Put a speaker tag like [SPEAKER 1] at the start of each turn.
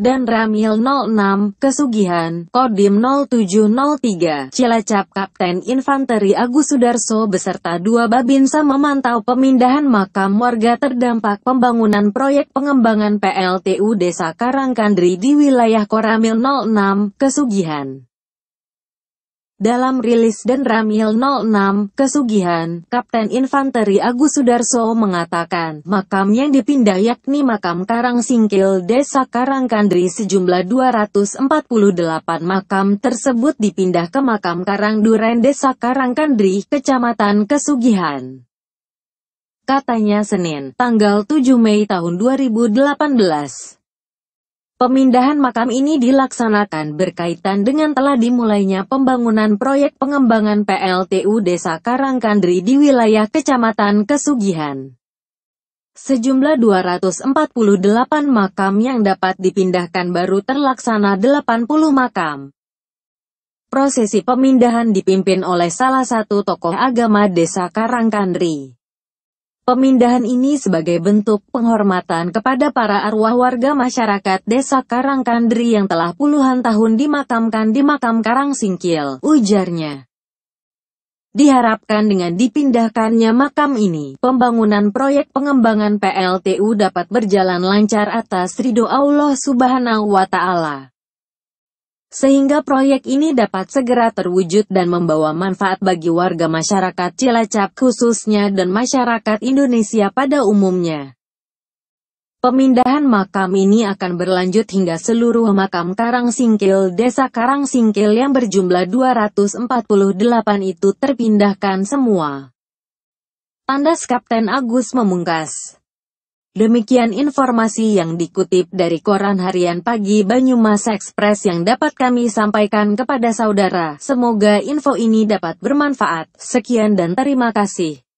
[SPEAKER 1] dan Ramil 06, Kesugihan, Kodim 0703, Cilacap Kapten Infanteri Agus Sudarso beserta dua Babinsa memantau pemindahan makam warga terdampak pembangunan proyek pengembangan PLTU Desa Karangkandri di wilayah Koramil 06, Kesugihan. Dalam rilis dan Ramil 06, Kesugihan, Kapten Infanteri Agus Sudarso mengatakan, makam yang dipindah yakni makam Karang Singkil Desa Karangkandri sejumlah 248 makam tersebut dipindah ke makam Karang Duren Desa Karangkandri, Kecamatan Kesugihan. Katanya Senin, tanggal 7 Mei tahun 2018. Pemindahan makam ini dilaksanakan berkaitan dengan telah dimulainya pembangunan proyek pengembangan PLTU Desa Karangkandri di wilayah Kecamatan Kesugihan. Sejumlah 248 makam yang dapat dipindahkan baru terlaksana 80 makam. Prosesi pemindahan dipimpin oleh salah satu tokoh agama Desa Karangkandri. Pemindahan ini sebagai bentuk penghormatan kepada para arwah warga masyarakat Desa Karangkandri yang telah puluhan tahun dimakamkan di makam Karang Singkil, ujarnya. Diharapkan dengan dipindahkannya makam ini, pembangunan proyek pengembangan PLTU dapat berjalan lancar atas ridho Allah Subhanahu wa Ta'ala sehingga proyek ini dapat segera terwujud dan membawa manfaat bagi warga masyarakat Cilacap khususnya dan masyarakat Indonesia pada umumnya. Pemindahan makam ini akan berlanjut hingga seluruh makam Karang Singkil Desa Karang Singkil yang berjumlah 248 itu terpindahkan semua. Tandas Kapten Agus memungkas. Demikian informasi yang dikutip dari koran harian pagi Banyumas Express yang dapat kami sampaikan kepada saudara. Semoga info ini dapat bermanfaat. Sekian dan terima kasih.